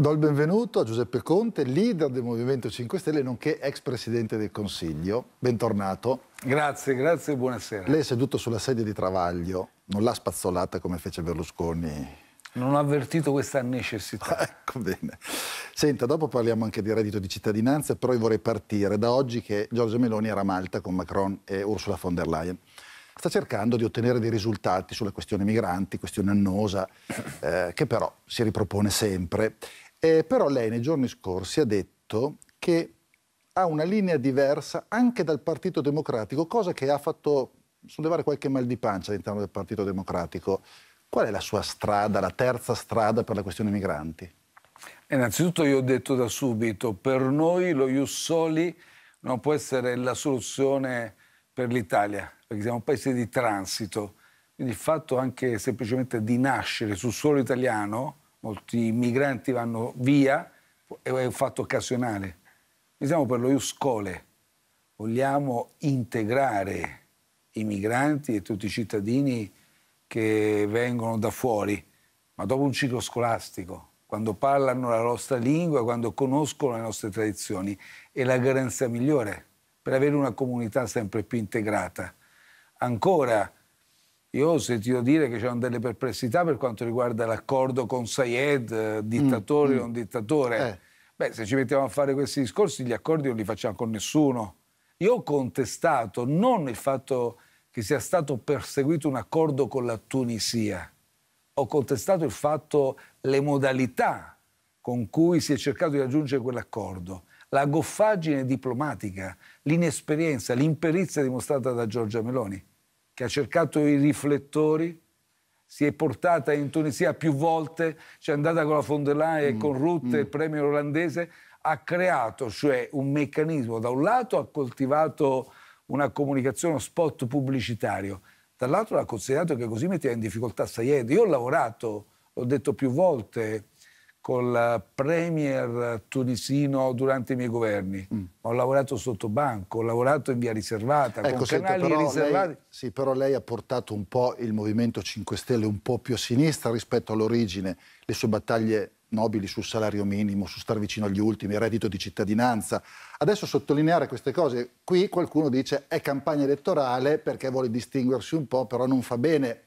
Do il benvenuto a Giuseppe Conte, leader del Movimento 5 Stelle, nonché ex presidente del Consiglio. Bentornato. Grazie, grazie e buonasera. Lei è seduto sulla sedia di Travaglio, non l'ha spazzolata come fece Berlusconi. Non ho avvertito questa necessità. Ah, ecco bene. Senta, dopo parliamo anche di reddito di cittadinanza, però io vorrei partire da oggi che Giorgio Meloni era a Malta con Macron e Ursula von der Leyen sta cercando di ottenere dei risultati sulla questione migranti, questione annosa, eh, che però si ripropone sempre. Eh, però lei nei giorni scorsi ha detto che ha una linea diversa anche dal Partito Democratico, cosa che ha fatto sollevare qualche mal di pancia all'interno del Partito Democratico. Qual è la sua strada, la terza strada per la questione migranti? Innanzitutto io ho detto da subito, per noi lo Jussoli non può essere la soluzione per l'Italia, perché siamo un paese di transito. Quindi il fatto anche semplicemente di nascere sul suolo italiano molti migranti vanno via, è un fatto occasionale. Noi siamo per lo Iuscole, vogliamo integrare i migranti e tutti i cittadini che vengono da fuori, ma dopo un ciclo scolastico, quando parlano la nostra lingua, quando conoscono le nostre tradizioni, è la garanzia migliore per avere una comunità sempre più integrata. Ancora, io ho sentito dire che c'erano delle perplessità per quanto riguarda l'accordo con Sayed, eh, dittatore mm, o mm. non dittatore. Eh. Beh, se ci mettiamo a fare questi discorsi, gli accordi non li facciamo con nessuno. Io ho contestato non il fatto che sia stato perseguito un accordo con la Tunisia, ho contestato il fatto, le modalità con cui si è cercato di raggiungere quell'accordo, la goffaggine diplomatica, l'inesperienza, l'imperizia dimostrata da Giorgia Meloni che ha cercato i riflettori, si è portata in Tunisia più volte, c'è andata con la von der Leyen mm. con Rutte, mm. il premier olandese, ha creato cioè un meccanismo, da un lato ha coltivato una comunicazione, uno spot pubblicitario, dall'altro ha considerato che così metteva in difficoltà Sayed. Io ho lavorato, l'ho detto più volte, col premier tunisino durante i miei governi. Mm. Ho lavorato sotto banco, ho lavorato in via riservata, ecco, con senta, canali però riservati. Lei, sì, però lei ha portato un po' il Movimento 5 Stelle un po' più a sinistra rispetto all'origine, le sue battaglie nobili sul salario minimo, su star vicino agli ultimi, il reddito di cittadinanza. Adesso sottolineare queste cose, qui qualcuno dice è campagna elettorale perché vuole distinguersi un po', però non fa bene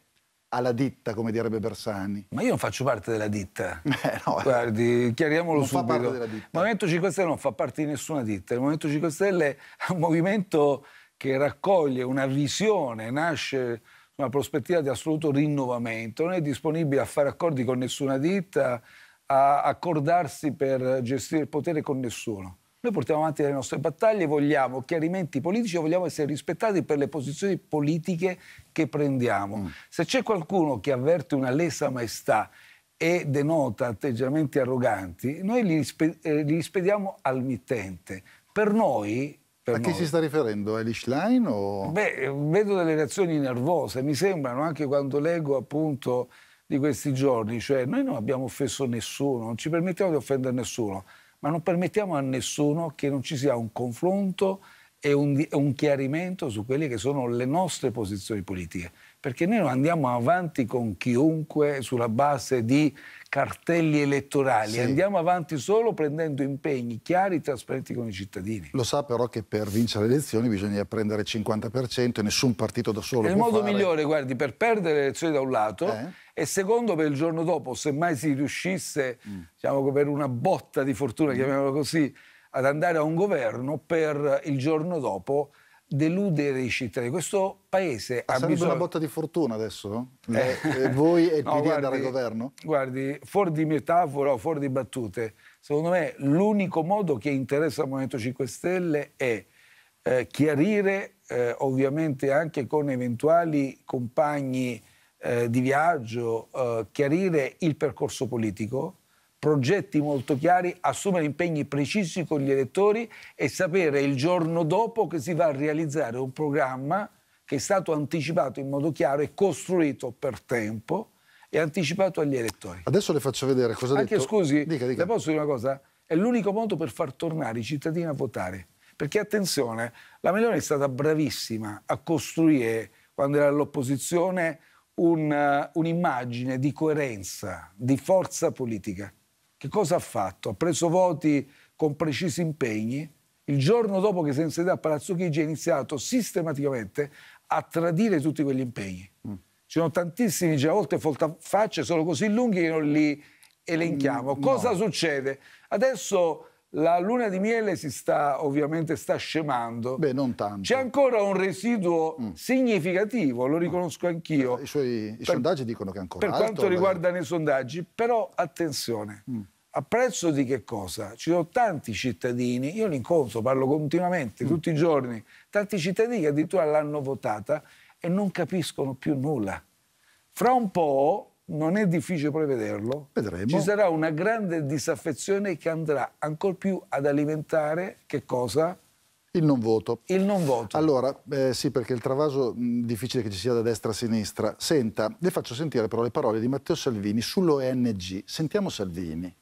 alla ditta, come direbbe Bersani. Ma io non faccio parte della ditta. Eh, no, Guardi, chiariamolo non subito. Non fa parte della ditta. Il Movimento 5 Stelle non fa parte di nessuna ditta. Il Movimento 5 Stelle è un movimento che raccoglie una visione, nasce su una prospettiva di assoluto rinnovamento. Non è disponibile a fare accordi con nessuna ditta, a accordarsi per gestire il potere con nessuno. Noi portiamo avanti le nostre battaglie, vogliamo chiarimenti politici, vogliamo essere rispettati per le posizioni politiche che prendiamo. Mm. Se c'è qualcuno che avverte una lesa maestà e denota atteggiamenti arroganti, noi li, rispe- eh, li rispediamo al mittente. Per noi a chi noi. si sta riferendo? Elish Line o... Beh, vedo delle reazioni nervose, mi sembrano, anche quando leggo appunto di questi giorni, cioè noi non abbiamo offeso nessuno, non ci permettiamo di offendere nessuno ma non permettiamo a nessuno che non ci sia un confronto e un, un chiarimento su quelle che sono le nostre posizioni politiche perché noi non andiamo avanti con chiunque sulla base di cartelli elettorali, sì. andiamo avanti solo prendendo impegni chiari e trasparenti con i cittadini. Lo sa però che per vincere le elezioni bisogna prendere il 50% e nessun partito da solo. È il modo fare. migliore, guardi, per perdere le elezioni da un lato eh? e secondo per il giorno dopo, se mai si riuscisse, mm. diciamo per una botta di fortuna, mm. chiamiamolo così, ad andare a un governo per il giorno dopo deludere i cittadini. Questo paese Ma ha ah, sarebbe bisogno... una botta di fortuna adesso? Eh. Eh, voi e il no, PD guardi, andare al governo? Guardi, fuori di metafora, fuori di battute, secondo me l'unico modo che interessa al Movimento 5 Stelle è eh, chiarire, eh, ovviamente anche con eventuali compagni eh, di viaggio, eh, chiarire il percorso politico, progetti molto chiari, assumere impegni precisi con gli elettori e sapere il giorno dopo che si va a realizzare un programma che è stato anticipato in modo chiaro e costruito per tempo e anticipato agli elettori. Adesso le faccio vedere cosa ha Anche, detto. scusi, dica, dica. le posso dire una cosa? È l'unico modo per far tornare i cittadini a votare. Perché attenzione, la Meloni è stata bravissima a costruire, quando era all'opposizione, un, uh, un'immagine di coerenza, di forza politica. Che cosa ha fatto? Ha preso voti con precisi impegni. Il giorno dopo che si è insediato a Palazzo Chigi ha iniziato sistematicamente a tradire tutti quegli impegni. Mm. Ci sono tantissimi, già a volte facce sono così lunghi che non li elenchiamo. Mm, cosa no. succede? Adesso la luna di miele si sta ovviamente sta scemando. Beh, non tanto. C'è ancora un residuo mm. significativo, lo mm. riconosco anch'io. I, suoi, i per, sondaggi dicono che è ancora. Per alto, quanto eh. riguarda beh. nei sondaggi, però attenzione. Mm a prezzo di che cosa? Ci sono tanti cittadini, io li incontro, parlo continuamente, mm. tutti i giorni, tanti cittadini che addirittura l'hanno votata e non capiscono più nulla. Fra un po', non è difficile prevederlo, Vedremo. ci sarà una grande disaffezione che andrà ancor più ad alimentare che cosa? Il non voto. Il non voto. Allora, eh, sì, perché il travaso è mm, difficile che ci sia da destra a sinistra. Senta, le faccio sentire però le parole di Matteo Salvini sull'ONG. Sentiamo Salvini.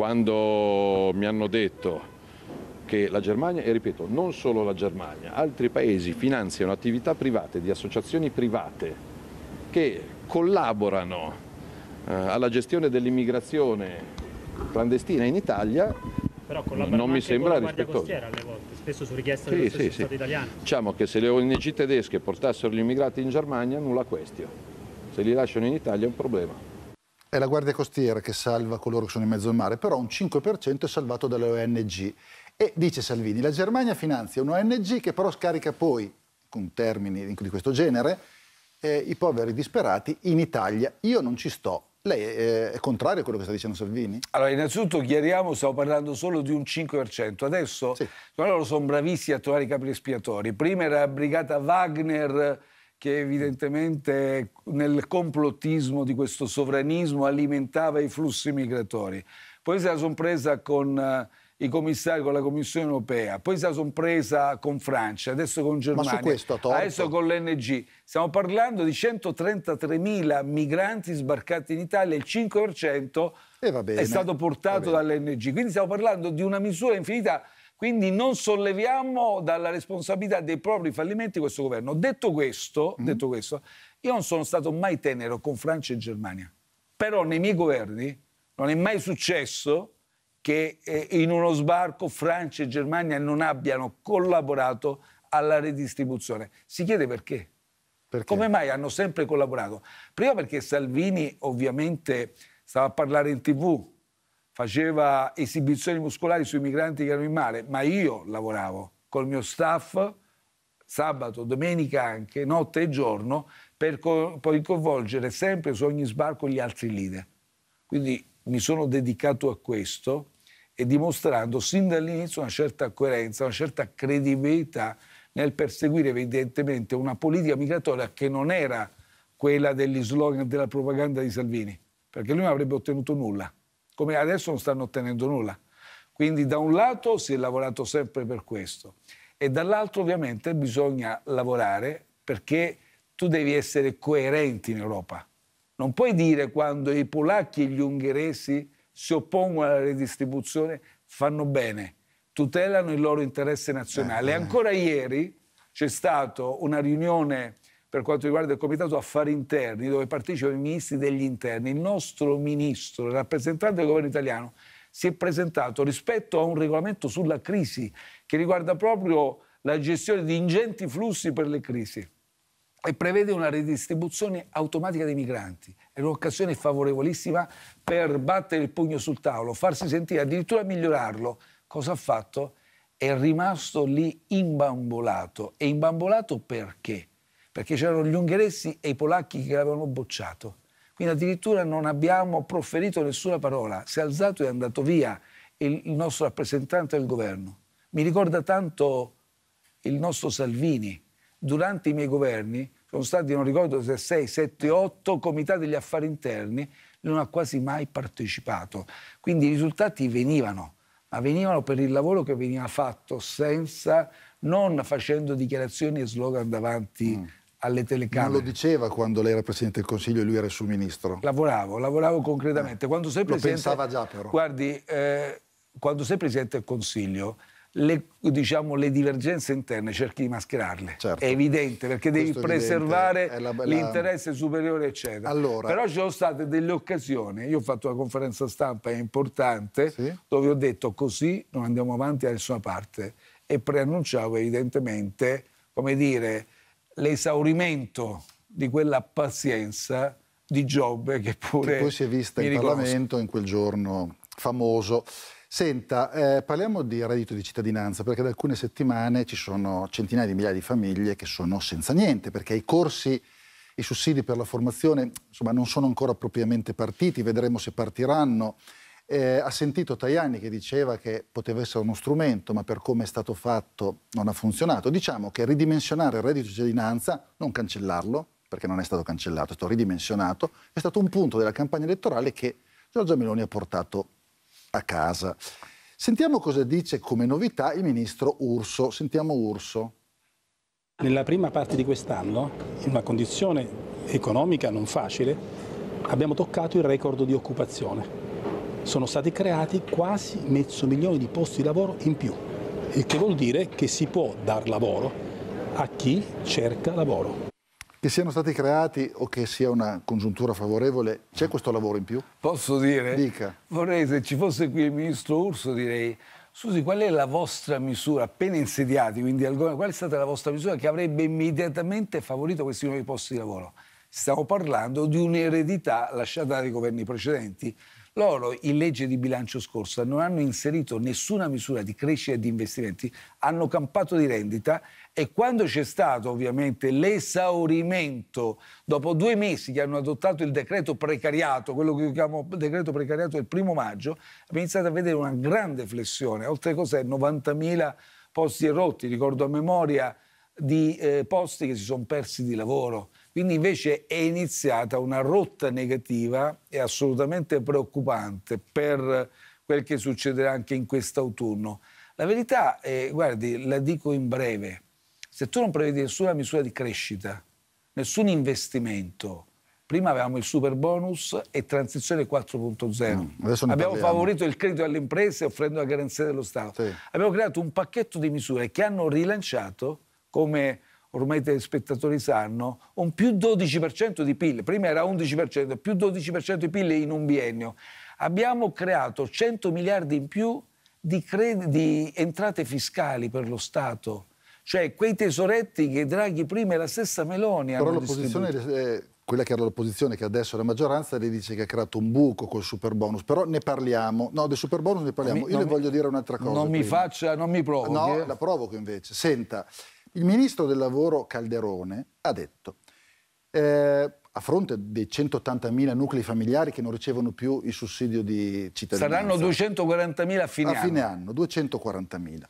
Quando mi hanno detto che la Germania, e ripeto, non solo la Germania, altri paesi finanziano attività private di associazioni private che collaborano eh, alla gestione dell'immigrazione clandestina in Italia, però collaborano non mi sembra con la Guardia Costiera alle volte, spesso su richiesta sì, dello sì, Stato sì. italiano. Diciamo che se le ONG tedesche portassero gli immigrati in Germania nulla questio, se li lasciano in Italia è un problema è la Guardia Costiera che salva coloro che sono in mezzo al mare, però un 5% è salvato dalle ONG. E dice Salvini, la Germania finanzia un'ONG che però scarica poi, con termini di questo genere, eh, i poveri disperati in Italia. Io non ci sto, lei eh, è contrario a quello che sta dicendo Salvini? Allora, innanzitutto chiariamo, stiamo parlando solo di un 5%. Adesso sì. loro sono bravissimi a trovare i capri espiatori. Prima era la brigata Wagner che evidentemente nel complottismo di questo sovranismo alimentava i flussi migratori. Poi se la sorpresa con eh, i commissari, con la Commissione europea, poi se la sorpresa con Francia, adesso con Germania, questo, adesso con l'NG. Stiamo parlando di 133.000 migranti sbarcati in Italia, il 5% eh, bene, è stato portato dall'NG. Quindi stiamo parlando di una misura infinita quindi non solleviamo dalla responsabilità dei propri fallimenti questo governo. Detto questo, mm -hmm. detto questo io non sono stato mai tenero con Francia e Germania, però nei miei governi non è mai successo che eh, in uno sbarco Francia e Germania non abbiano collaborato alla redistribuzione. Si chiede perché. perché? Come mai hanno sempre collaborato? Prima perché Salvini ovviamente stava a parlare in tv, faceva esibizioni muscolari sui migranti che erano in mare, ma io lavoravo col mio staff sabato, domenica anche, notte e giorno, per co poi coinvolgere sempre su ogni sbarco gli altri leader. Quindi mi sono dedicato a questo e dimostrando sin dall'inizio una certa coerenza, una certa credibilità nel perseguire evidentemente una politica migratoria che non era quella degli slogan della propaganda di Salvini, perché lui non avrebbe ottenuto nulla come adesso non stanno ottenendo nulla. Quindi da un lato si è lavorato sempre per questo e dall'altro ovviamente bisogna lavorare perché tu devi essere coerenti in Europa. Non puoi dire quando i polacchi e gli ungheresi si oppongono alla redistribuzione fanno bene, tutelano il loro interesse nazionale. Eh, eh. Ancora ieri c'è stata una riunione per quanto riguarda il Comitato Affari Interni, dove partecipano i ministri degli interni, il nostro ministro, il rappresentante del governo italiano, si è presentato rispetto a un regolamento sulla crisi che riguarda proprio la gestione di ingenti flussi per le crisi e prevede una ridistribuzione automatica dei migranti. È un'occasione favorevolissima per battere il pugno sul tavolo, farsi sentire, addirittura migliorarlo. Cosa ha fatto? È rimasto lì imbambolato. E imbambolato perché? perché c'erano gli ungheresi e i polacchi che l'avevano bocciato. Quindi addirittura non abbiamo proferito nessuna parola, si è alzato e è andato via il, il nostro rappresentante del governo. Mi ricorda tanto il nostro Salvini. Durante i miei governi sono stati, non ricordo se 6, 7, 8 comitati degli affari interni, non ha quasi mai partecipato. Quindi i risultati venivano, ma venivano per il lavoro che veniva fatto senza, non facendo dichiarazioni e slogan davanti. Mm alle telecamere. Non lo diceva quando lei era Presidente del Consiglio e lui era il suo Ministro? Lavoravo, lavoravo concretamente. Eh. Quando sei lo pensava già però. Guardi, eh, quando sei Presidente del Consiglio, le, diciamo, le, divergenze interne cerchi di mascherarle. Certo. È evidente perché devi Questo preservare l'interesse superiore, eccetera. Allora. Però ci sono state delle occasioni. Io ho fatto una conferenza stampa importante sì? dove ho detto così non andiamo avanti da nessuna parte e preannunciavo evidentemente, come dire, l'esaurimento di quella pazienza di Giobbe che pure... Che poi si è vista in riconosco. Parlamento in quel giorno famoso. Senta, eh, parliamo di reddito di cittadinanza perché da alcune settimane ci sono centinaia di migliaia di famiglie che sono senza niente perché i corsi, i sussidi per la formazione insomma, non sono ancora propriamente partiti, vedremo se partiranno. Eh, ha sentito Tajani che diceva che poteva essere uno strumento, ma per come è stato fatto non ha funzionato. Diciamo che ridimensionare il reddito di cittadinanza, non cancellarlo, perché non è stato cancellato, è stato ridimensionato, è stato un punto della campagna elettorale che Giorgia Meloni ha portato a casa. Sentiamo cosa dice come novità il ministro Urso. Sentiamo Urso. Nella prima parte di quest'anno, in una condizione economica non facile, abbiamo toccato il record di occupazione sono stati creati quasi mezzo milione di posti di lavoro in più, il che vuol dire che si può dar lavoro a chi cerca lavoro. Che siano stati creati o che sia una congiuntura favorevole, c'è ah. questo lavoro in più? Posso dire? Dica. Vorrei, se ci fosse qui il ministro Urso, direi Scusi, qual è la vostra misura, appena insediati, quindi al governo, qual è stata la vostra misura che avrebbe immediatamente favorito questi nuovi posti di lavoro? Stiamo parlando di un'eredità lasciata dai governi precedenti. Loro in legge di bilancio scorsa non hanno inserito nessuna misura di crescita e di investimenti, hanno campato di rendita e quando c'è stato ovviamente l'esaurimento, dopo due mesi che hanno adottato il decreto precariato, quello che io chiamo decreto precariato del primo maggio, abbiamo iniziato a vedere una grande flessione, oltre cos'è 90.000 posti erotti, ricordo a memoria, di eh, posti che si sono persi di lavoro quindi invece è iniziata una rotta negativa e assolutamente preoccupante per quel che succederà anche in quest'autunno. La verità, è, guardi, la dico in breve, se tu non prevedi nessuna misura di crescita, nessun investimento, prima avevamo il super bonus e transizione 4.0. Mm, no, abbiamo parliamo. favorito il credito alle imprese offrendo la garanzia dello Stato. Sì. Abbiamo creato un pacchetto di misure che hanno rilanciato come ormai i telespettatori sanno, un più 12% di PIL, prima era 11%, più 12% di PIL in un biennio. Abbiamo creato 100 miliardi in più di, di entrate fiscali per lo Stato, cioè quei tesoretti che Draghi prima e la stessa Meloni Però hanno l'opposizione, eh, quella che era l'opposizione, che adesso è la maggioranza, le dice che ha creato un buco col super bonus. Però ne parliamo. No, del super bonus ne parliamo. Mi, Io le mi, voglio dire un'altra cosa. Non prima. mi faccia, non mi provochi. No, eh. la provoco invece. Senta. Il ministro del lavoro Calderone ha detto, eh, a fronte dei 180.000 nuclei familiari che non ricevono più il sussidio di cittadinanza. Saranno 240.000 a fine a anno. A fine anno, 240.000.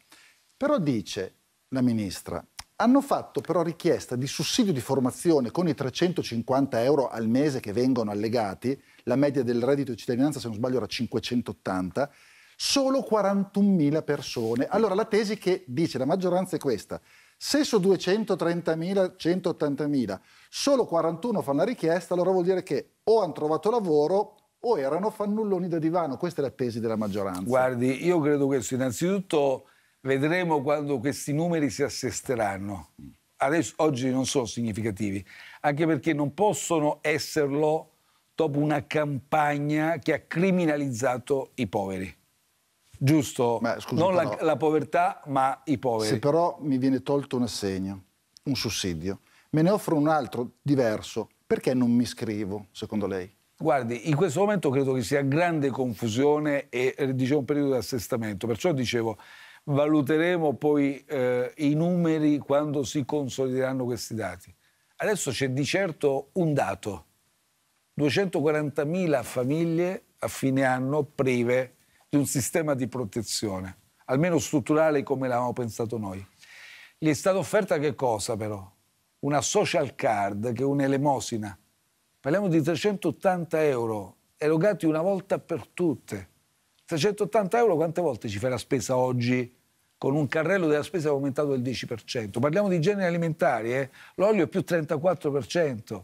Però dice la ministra, hanno fatto però richiesta di sussidio di formazione con i 350 euro al mese che vengono allegati, la media del reddito di cittadinanza se non sbaglio era 580, solo 41.000 persone. Allora la tesi che dice la maggioranza è questa, se su 230.000, 180.000, solo 41 fanno la richiesta, allora vuol dire che o hanno trovato lavoro o erano fannulloni da divano. Questa è la tesi della maggioranza. Guardi, io credo questo. Innanzitutto vedremo quando questi numeri si assesteranno. Adesso, oggi non sono significativi, anche perché non possono esserlo dopo una campagna che ha criminalizzato i poveri giusto? Beh, scusi, non però, la, la, povertà, ma i poveri. Se però mi viene tolto un assegno, un sussidio, me ne offro un altro diverso, perché non mi scrivo, secondo lei? Guardi, in questo momento credo che sia grande confusione e diciamo, un periodo di assestamento, perciò dicevo valuteremo poi eh, i numeri quando si consolideranno questi dati. Adesso c'è di certo un dato, 240.000 famiglie a fine anno prive di un sistema di protezione, almeno strutturale come l'avevamo pensato noi. Gli è stata offerta che cosa però? Una social card che è un'elemosina. Parliamo di 380 euro erogati una volta per tutte. 380 euro quante volte ci fai la spesa oggi? Con un carrello della spesa è aumentato del 10%. Parliamo di generi alimentari, eh? l'olio è più 34%,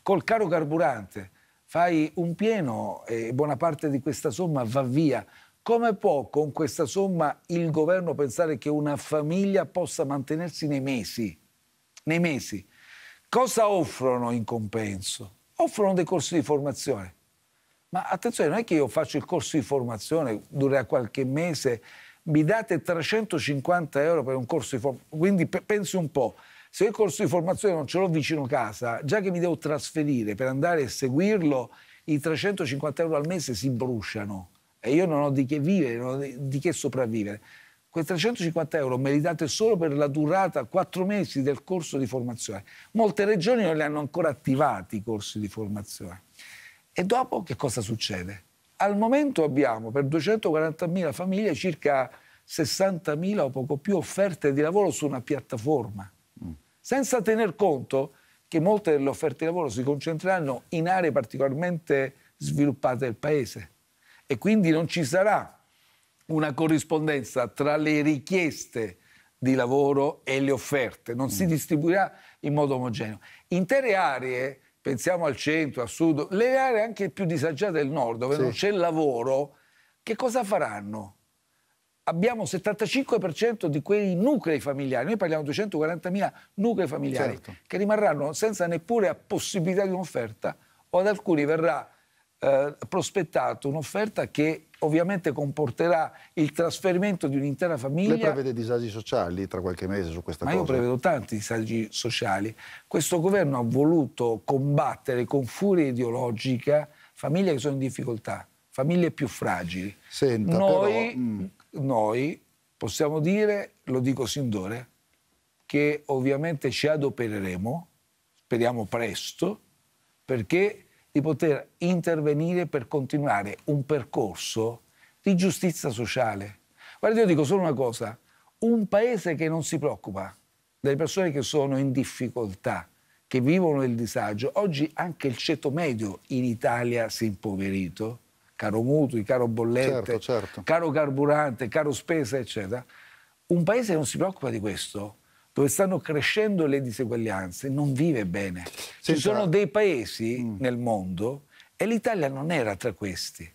col caro carburante fai un pieno e buona parte di questa somma va via. Come può con questa somma il governo pensare che una famiglia possa mantenersi nei mesi? Nei mesi. Cosa offrono in compenso? Offrono dei corsi di formazione. Ma attenzione, non è che io faccio il corso di formazione, durerà qualche mese, mi date 350 euro per un corso di formazione. Quindi pensi un po', se il corso di formazione non ce l'ho vicino casa, già che mi devo trasferire per andare a seguirlo, i 350 euro al mese si bruciano e io non ho di che vivere, non ho di che sopravvivere. Quei 350 euro meritate solo per la durata, 4 mesi del corso di formazione. Molte regioni non li hanno ancora attivati i corsi di formazione. E dopo che cosa succede? Al momento abbiamo per 240.000 famiglie circa 60.000 o poco più offerte di lavoro su una piattaforma senza tener conto che molte delle offerte di lavoro si concentreranno in aree particolarmente sviluppate del paese e quindi non ci sarà una corrispondenza tra le richieste di lavoro e le offerte, non si mm. distribuirà in modo omogeneo. Intere aree, pensiamo al centro, al sud, le aree anche più disagiate del nord, dove sì. non c'è lavoro, che cosa faranno? abbiamo 75% di quei nuclei familiari, noi parliamo di 240.000 nuclei familiari, certo. che rimarranno senza neppure la possibilità di un'offerta o ad alcuni verrà eh, prospettata un'offerta che ovviamente comporterà il trasferimento di un'intera famiglia. Lei prevede disagi sociali tra qualche mese su questa Ma cosa? Ma io prevedo tanti disagi sociali. Questo governo ha voluto combattere con furia ideologica famiglie che sono in difficoltà, famiglie più fragili. Senta, Noi però, mh mm, noi possiamo dire, lo dico sin d'ora, che ovviamente ci adopereremo, speriamo presto, perché di poter intervenire per continuare un percorso di giustizia sociale. Guarda, io dico solo una cosa, un paese che non si preoccupa delle persone che sono in difficoltà, che vivono il disagio, oggi anche il ceto medio in Italia si è impoverito, caro mutui, caro bollette, certo, certo. caro carburante, caro spesa, eccetera. Un paese che non si preoccupa di questo, dove stanno crescendo le diseguaglianze, non vive bene. Senta. Ci sono dei paesi mm. nel mondo, e l'Italia non era tra questi,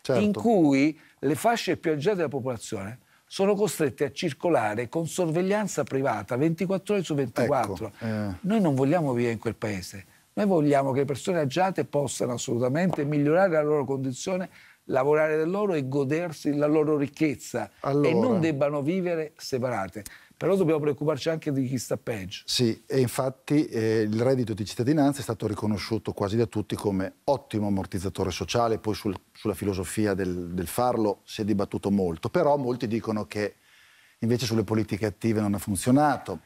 certo. in cui le fasce più agiate della popolazione sono costrette a circolare con sorveglianza privata 24 ore su 24. Ecco, eh. Noi non vogliamo vivere in quel paese. Noi vogliamo che le persone agiate possano assolutamente migliorare la loro condizione lavorare da loro e godersi la loro ricchezza allora. e non debbano vivere separate. Però dobbiamo preoccuparci anche di chi sta peggio. Sì, e infatti eh, il reddito di cittadinanza è stato riconosciuto quasi da tutti come ottimo ammortizzatore sociale, poi sul, sulla filosofia del, del farlo si è dibattuto molto, però molti dicono che invece sulle politiche attive non ha funzionato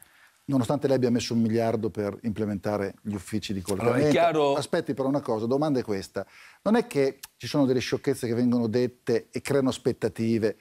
nonostante lei abbia messo un miliardo per implementare gli uffici di collocamento. Allora, chiaro... Aspetti però una cosa, domanda è questa. Non è che ci sono delle sciocchezze che vengono dette e creano aspettative.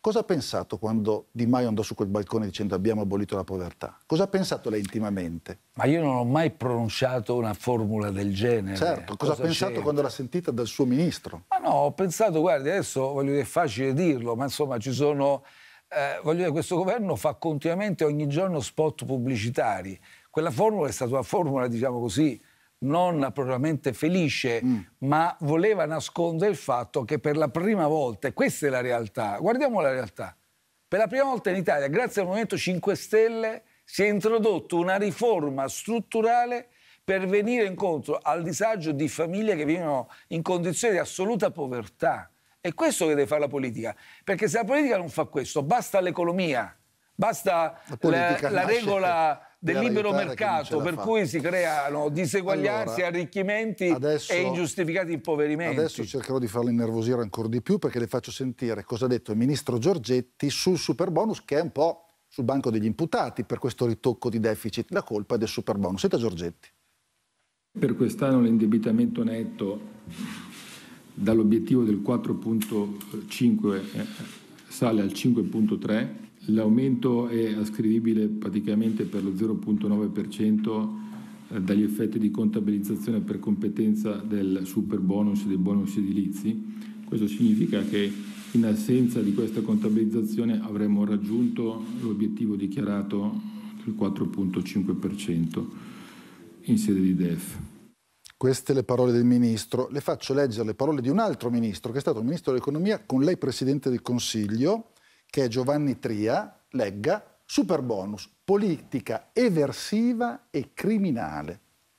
Cosa ha pensato quando Di Maio andò su quel balcone dicendo abbiamo abolito la povertà? Cosa ha pensato lei intimamente? Ma io non ho mai pronunciato una formula del genere. Certo, cosa, cosa ha pensato c'era? quando l'ha sentita dal suo ministro? Ma no, ho pensato, guardi, adesso voglio dire, è facile dirlo, ma insomma ci sono eh, voglio dire, questo governo fa continuamente ogni giorno spot pubblicitari. Quella formula è stata una formula, diciamo così, non propriamente felice, mm. ma voleva nascondere il fatto che per la prima volta, e questa è la realtà, guardiamo la realtà, per la prima volta in Italia, grazie al Movimento 5 Stelle, si è introdotta una riforma strutturale per venire incontro al disagio di famiglie che vivono in condizioni di assoluta povertà. È questo che deve fare la politica, perché se la politica non fa questo, basta l'economia, basta la, la, la regola del libero mercato per fa. cui si creano diseguaglianze, allora, arricchimenti adesso, e ingiustificati impoverimenti. Adesso cercherò di farla innervosire ancora di più perché le faccio sentire cosa ha detto il ministro Giorgetti sul super bonus che è un po' sul banco degli imputati per questo ritocco di deficit. La colpa è del super bonus. Senta Giorgetti. Per quest'anno l'indebitamento netto dall'obiettivo del 4.5 eh, sale al 5.3, l'aumento è ascrivibile praticamente per lo 0.9% eh, dagli effetti di contabilizzazione per competenza del super bonus e dei bonus edilizi. Questo significa che in assenza di questa contabilizzazione avremmo raggiunto l'obiettivo dichiarato del 4.5% in sede di DEF. Queste le parole del ministro. Le faccio leggere le parole di un altro ministro, che è stato ministro dell'economia, con lei presidente del Consiglio, che è Giovanni Tria. Legga, super bonus, politica eversiva e criminale.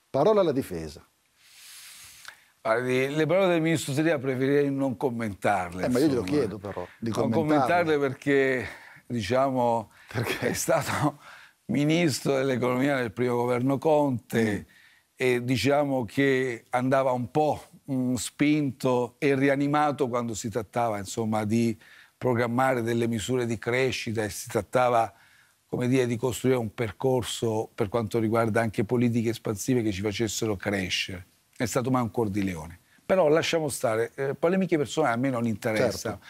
Parola alla difesa. Le parole del ministro Tria preferirei non commentarle. Eh, ma io glielo chiedo però. Di non commentarle perché, diciamo, perché? è stato ministro dell'economia nel primo governo Conte. Mm e diciamo che andava un po' mm, spinto e rianimato quando si trattava insomma, di programmare delle misure di crescita e si trattava come dire, di costruire un percorso per quanto riguarda anche politiche espansive che ci facessero crescere. È stato mai un manco di leone. Però lasciamo stare, eh, polemiche personali a me non interessano.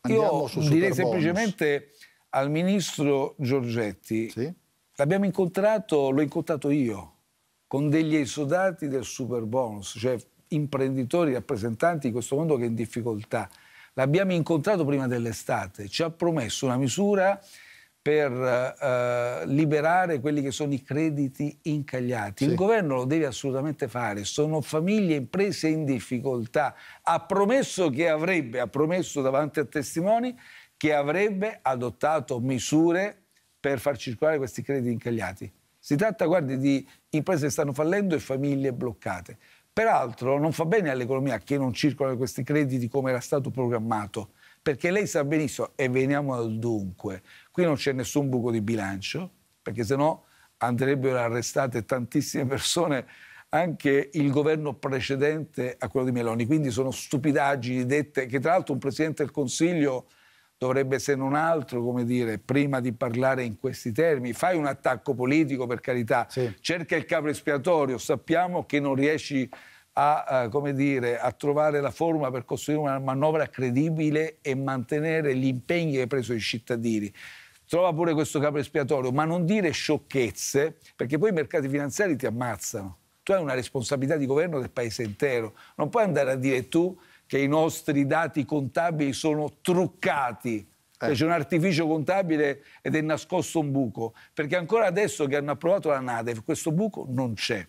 Certo. Io direi semplicemente al ministro Giorgetti, sì? l'abbiamo incontrato, l'ho incontrato io con degli esodati del super bonus, cioè imprenditori, rappresentanti di questo mondo che è in difficoltà. L'abbiamo incontrato prima dell'estate, ci ha promesso una misura per eh, liberare quelli che sono i crediti incagliati. Sì. Il governo lo deve assolutamente fare, sono famiglie e imprese in difficoltà. Ha promesso che avrebbe, ha promesso davanti a testimoni, che avrebbe adottato misure per far circolare questi crediti incagliati si tratta, guardi, di imprese che stanno fallendo e famiglie bloccate. Peraltro non fa bene all'economia che non circolano questi crediti come era stato programmato, perché lei sa benissimo, e veniamo al dunque, qui non c'è nessun buco di bilancio, perché sennò andrebbero arrestate tantissime persone anche il governo precedente a quello di Meloni. Quindi sono stupidaggini dette che tra l'altro un Presidente del Consiglio dovrebbe se non altro, come dire, prima di parlare in questi termini, fai un attacco politico per carità, sì. cerca il capo espiatorio, sappiamo che non riesci a, uh, dire, a, trovare la forma per costruire una manovra credibile e mantenere gli impegni che hai preso i cittadini. Trova pure questo capo espiatorio, ma non dire sciocchezze, perché poi i mercati finanziari ti ammazzano. Tu hai una responsabilità di governo del paese intero, non puoi andare a dire tu che i nostri dati contabili sono truccati. Cioè c'è un artificio contabile ed è nascosto un buco, perché ancora adesso che hanno approvato la NADEF questo buco non c'è.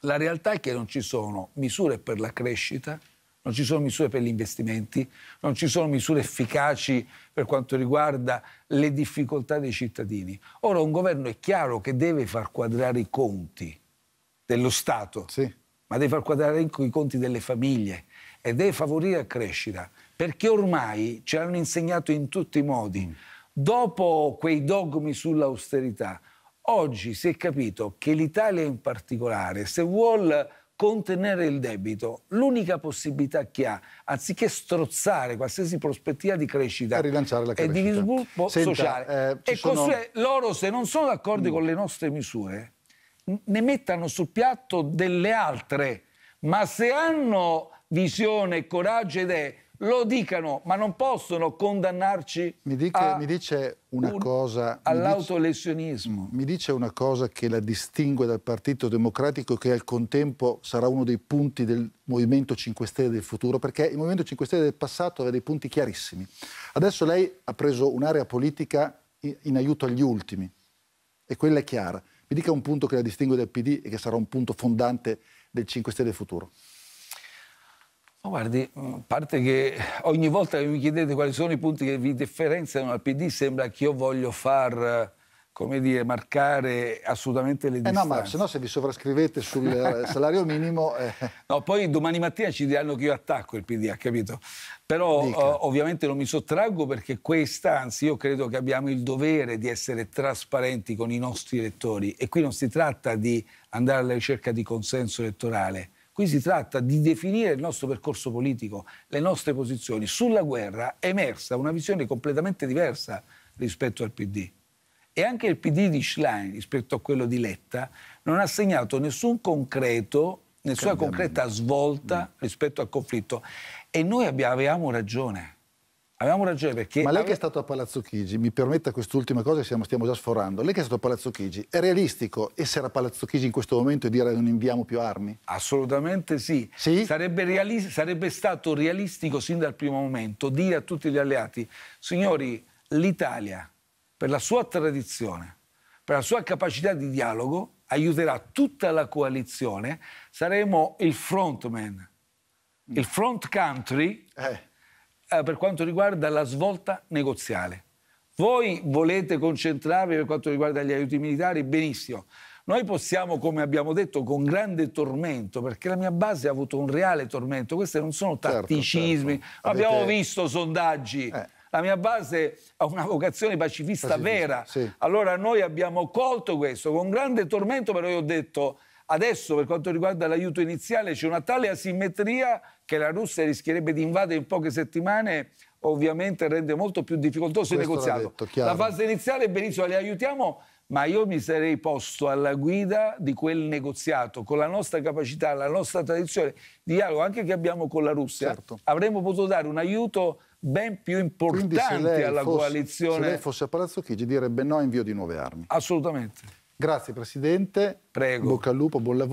La realtà è che non ci sono misure per la crescita, non ci sono misure per gli investimenti, non ci sono misure efficaci per quanto riguarda le difficoltà dei cittadini. Ora un governo è chiaro che deve far quadrare i conti dello Stato. Sì ma deve far quadrare i conti delle famiglie e deve favorire la crescita, perché ormai ce l'hanno insegnato in tutti i modi. Mm. Dopo quei dogmi sull'austerità, oggi si è capito che l'Italia in particolare, se vuole contenere il debito, l'unica possibilità che ha, anziché strozzare qualsiasi prospettiva di crescita, e di sviluppo Senta, sociale. Eh, e sono... loro, se non sono d'accordo mm. con le nostre misure, ne mettano sul piatto delle altre, ma se hanno visione, coraggio ed è, lo dicano, ma non possono condannarci. Mi, dice, a, mi dice una un, cosa. All'autolesionismo. Mi, dice una cosa che la distingue dal Partito Democratico, che al contempo sarà uno dei punti del Movimento 5 Stelle del futuro, perché il Movimento 5 Stelle del passato aveva dei punti chiarissimi. Adesso lei ha preso un'area politica in, in aiuto agli ultimi, e quella è chiara. Mi dica un punto che la distingue dal PD e che sarà un punto fondante del 5 Stelle futuro. Ma guardi, a mm, parte che ogni volta che mi chiedete quali sono i punti che vi differenziano dal PD, sembra che io voglio far eh, come dire, marcare assolutamente le distanze. eh No, ma se no se vi sovrascrivete sul eh, salario minimo... Eh. No, poi domani mattina ci diranno che io attacco il PD, ha capito? Però uh, ovviamente non mi sottraggo perché questa, anzi io credo che abbiamo il dovere di essere trasparenti con i nostri elettori e qui non si tratta di andare alla ricerca di consenso elettorale, Qui si tratta di definire il nostro percorso politico, le nostre posizioni. Sulla guerra è emersa una visione completamente diversa rispetto al PD. E anche il PD di Schlein, rispetto a quello di Letta, non ha segnato nessun concreto, nessuna concreta svolta mm. rispetto al conflitto. E noi avevamo ragione. Avevamo ragione perché... Ma lei che è stato a Palazzo Chigi, mi permetta quest'ultima cosa che stiamo già sforando, lei che è stato a Palazzo Chigi, è realistico essere a Palazzo Chigi in questo momento e dire non inviamo più armi? Assolutamente sì. sì? Sarebbe, reali... sarebbe stato realistico sin dal primo momento dire a tutti gli alleati, signori, l'Italia per la sua tradizione, per la sua capacità di dialogo, aiuterà tutta la coalizione, saremo il frontman, mm. il front country eh. Eh, per quanto riguarda la svolta negoziale. Voi volete concentrarvi per quanto riguarda gli aiuti militari? Benissimo. Noi possiamo, come abbiamo detto, con grande tormento, perché la mia base ha avuto un reale tormento, questi non sono certo, tatticismi, certo, certo. Avete... abbiamo visto sondaggi. Eh la mia base ha una vocazione pacifista, pacifista vera. Sì. Allora noi abbiamo colto questo con grande tormento, però io ho detto adesso per quanto riguarda l'aiuto iniziale c'è una tale asimmetria che la Russia rischierebbe di invadere in poche settimane ovviamente rende molto più difficoltoso Questo il negoziato. Detto, la fase iniziale, è benissimo, li aiutiamo, ma io mi sarei posto alla guida di quel negoziato, con la nostra capacità, la nostra tradizione di dialogo anche che abbiamo con la Russia, certo. avremmo potuto dare un aiuto ben più importanti alla fosse, coalizione. Se lei fosse a Palazzo Chigi direbbe no a invio di nuove armi. Assolutamente. Grazie Presidente. Prego. Bocca al lupo, buon lavoro.